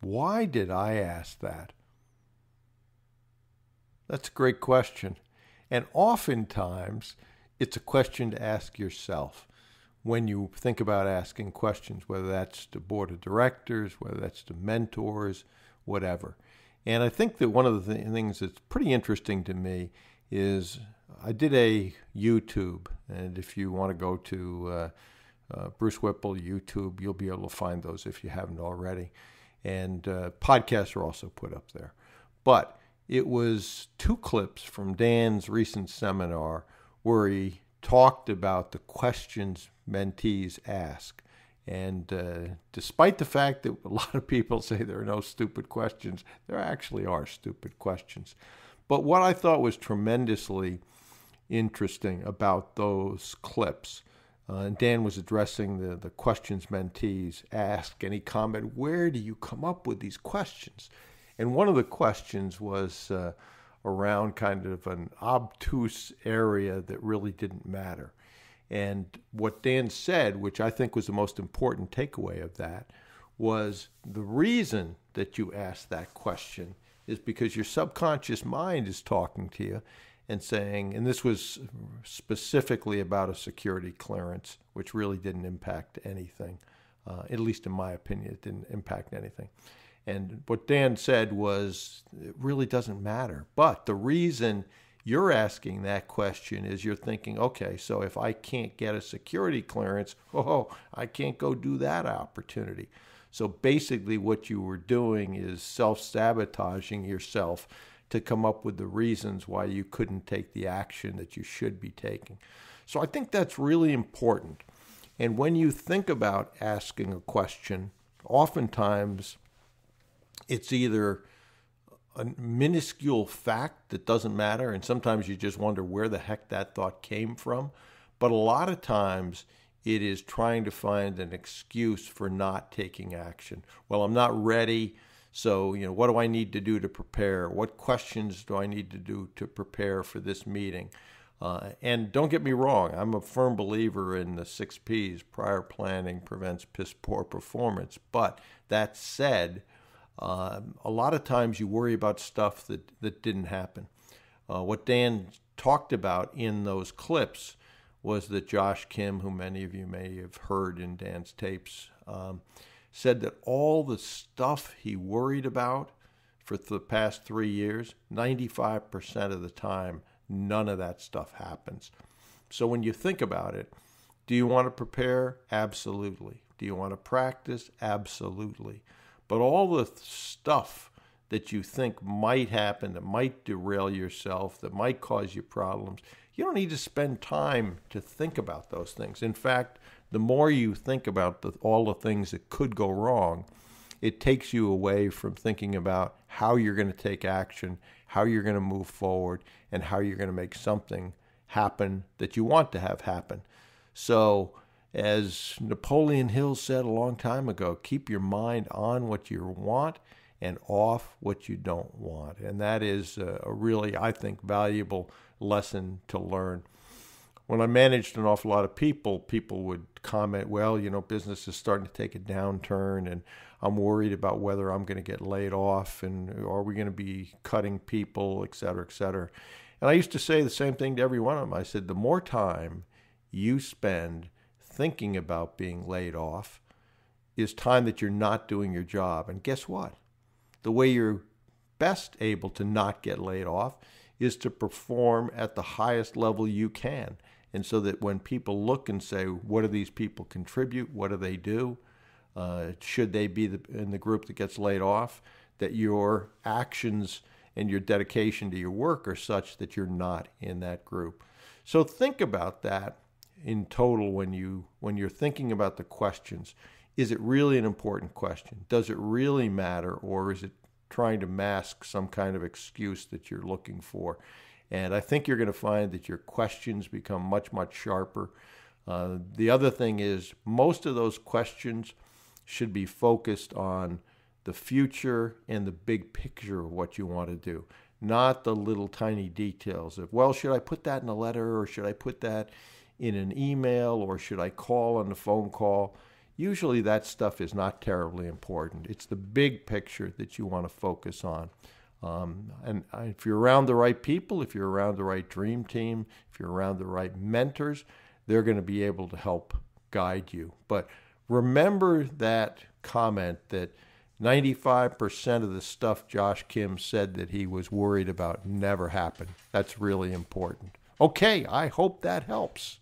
Why did I ask that? That's a great question. And oftentimes, it's a question to ask yourself when you think about asking questions, whether that's to board of directors, whether that's to mentors, whatever. And I think that one of the th- things that's pretty interesting to me is I did a YouTube, and if you want to go to uh, uh, Bruce Whipple YouTube, you'll be able to find those if you haven't already and uh, podcasts are also put up there. But it was two clips from Dan's recent seminar where he talked about the questions mentees ask. And uh, despite the fact that a lot of people say there are no stupid questions, there actually are stupid questions. But what I thought was tremendously interesting about those clips uh, and Dan was addressing the, the questions mentees ask. and he commented, Where do you come up with these questions? And one of the questions was uh, around kind of an obtuse area that really didn't matter. And what Dan said, which I think was the most important takeaway of that, was the reason that you asked that question is because your subconscious mind is talking to you and saying, and this was specifically about a security clearance, which really didn't impact anything. Uh, at least in my opinion, it didn't impact anything. And what Dan said was, it really doesn't matter. But the reason you're asking that question is you're thinking, okay, so if I can't get a security clearance, oh, I can't go do that opportunity. So basically, what you were doing is self sabotaging yourself to come up with the reasons why you couldn't take the action that you should be taking. So I think that's really important. And when you think about asking a question, oftentimes it's either a minuscule fact that doesn't matter, and sometimes you just wonder where the heck that thought came from. But a lot of times it is trying to find an excuse for not taking action. Well, I'm not ready. So, you know, what do I need to do to prepare? What questions do I need to do to prepare for this meeting? Uh, and don't get me wrong, I'm a firm believer in the six P's prior planning prevents piss poor performance. But that said, um, a lot of times you worry about stuff that, that didn't happen. Uh, what Dan talked about in those clips was that Josh Kim, who many of you may have heard in Dan's tapes, um, said that all the stuff he worried about for the past three years, 95% of the time, none of that stuff happens. So when you think about it, do you want to prepare? Absolutely. Do you want to practice? Absolutely. But all the stuff that you think might happen, that might derail yourself, that might cause you problems, you don't need to spend time to think about those things. In fact, the more you think about the, all the things that could go wrong, it takes you away from thinking about how you're going to take action, how you're going to move forward, and how you're going to make something happen that you want to have happen. So, as Napoleon Hill said a long time ago, keep your mind on what you want and off what you don't want. And that is a really, I think, valuable lesson to learn when I managed an awful lot of people, people would comment, well, you know, business is starting to take a downturn and I'm worried about whether I'm going to get laid off and are we going to be cutting people, et cetera, et cetera. And I used to say the same thing to every one of them. I said, the more time you spend thinking about being laid off is time that you're not doing your job. And guess what? The way you're best able to not get laid off is to perform at the highest level you can and so that when people look and say, what do these people contribute? What do they do? Uh, should they be the, in the group that gets laid off? That your actions and your dedication to your work are such that you're not in that group. So think about that in total when you when you're thinking about the questions. Is it really an important question? Does it really matter, or is it trying to mask some kind of excuse that you're looking for. And I think you're going to find that your questions become much, much sharper. Uh, the other thing is, most of those questions should be focused on the future and the big picture of what you want to do, not the little tiny details of, well, should I put that in a letter or should I put that in an email or should I call on the phone call? usually that stuff is not terribly important. It's the big picture that you want to focus on. Um, and uh, if you're around the right people, if you're around the right dream team, if you're around the right mentors, they're going to be able to help guide you. But remember that comment that 95% of the stuff Josh Kim said that he was worried about never happened. That's really important. Okay, I hope that helps.